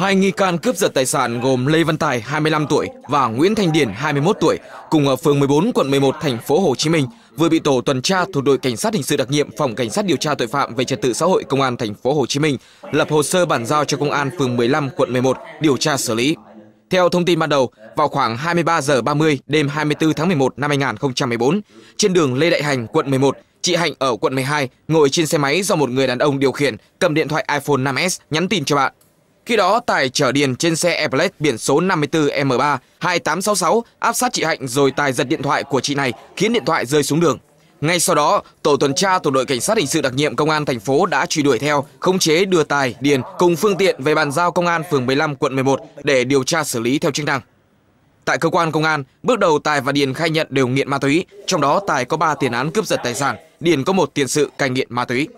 Hai nghi can cướp giật tài sản gồm Lê Văn Tài 25 tuổi và Nguyễn Thanh Điền 21 tuổi cùng ở phường 14 quận 11 thành phố Hồ Chí Minh vừa bị tổ tuần tra thuộc đội cảnh sát hình sự đặc nhiệm phòng cảnh sát điều tra tội phạm về trật tự xã hội công an thành phố Hồ Chí Minh lập hồ sơ bản giao cho công an phường 15 quận 11 điều tra xử lý. Theo thông tin ban đầu, vào khoảng 23 giờ 30 đêm 24 tháng 11 năm 2014, trên đường Lê Đại Hành, quận 11, chị Hạnh ở quận 12 ngồi trên xe máy do một người đàn ông điều khiển, cầm điện thoại iPhone 5S nhắn tin cho bạn khi đó, Tài chở Điền trên xe Airblade biển số 54M3 2866 áp sát chị Hạnh rồi Tài giật điện thoại của chị này khiến điện thoại rơi xuống đường. Ngay sau đó, tổ tuần tra thuộc đội cảnh sát hình sự đặc nhiệm công an thành phố đã truy đuổi theo, khống chế đưa Tài, Điền cùng phương tiện về bàn giao công an phường 15 quận 11 để điều tra xử lý theo chức năng. Tại cơ quan công an, bước đầu Tài và Điền khai nhận đều nghiện ma túy, trong đó Tài có 3 tiền án cướp giật tài sản, Điền có một tiền sự cai nghiện ma túy.